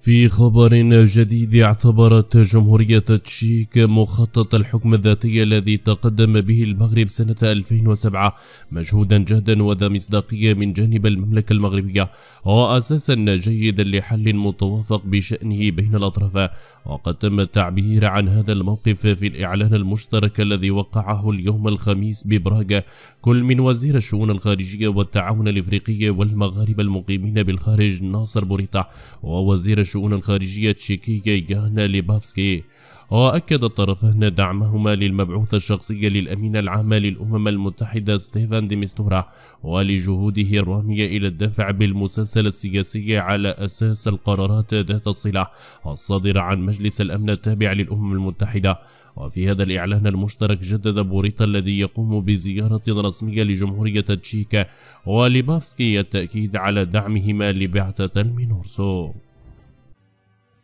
في خبر جديد اعتبرت جمهورية تشيك مخطط الحكم الذاتي الذي تقدم به المغرب سنة 2007 مجهودا جهدا وذا مصداقية من جانب المملكة المغربية وأساسا جيدا لحل متوافق بشأنه بين الأطراف وقد تم التعبير عن هذا الموقف في الإعلان المشترك الذي وقعه اليوم الخميس ببراغ كل من وزير الشؤون الخارجية والتعاون الإفريقي والمغاربة المقيمين بالخارج ناصر بوريطة ووزير شؤون الخارجية التشيكية يانا ليبافسكي وأكد الطرفان دعمهما للمبعوث الشخصي للأمين العام للأمم المتحدة ستيفان ديمستورا ولجهوده الرامية إلى الدفع بالمسلسل السياسي على أساس القرارات ذات الصلة الصادرة عن مجلس الأمن التابع للأمم المتحدة وفي هذا الإعلان المشترك جدد بوريتا الذي يقوم بزيارة رسمية لجمهورية تشيكا ولبافسكي التأكيد على دعمهما لبعثة المينورسو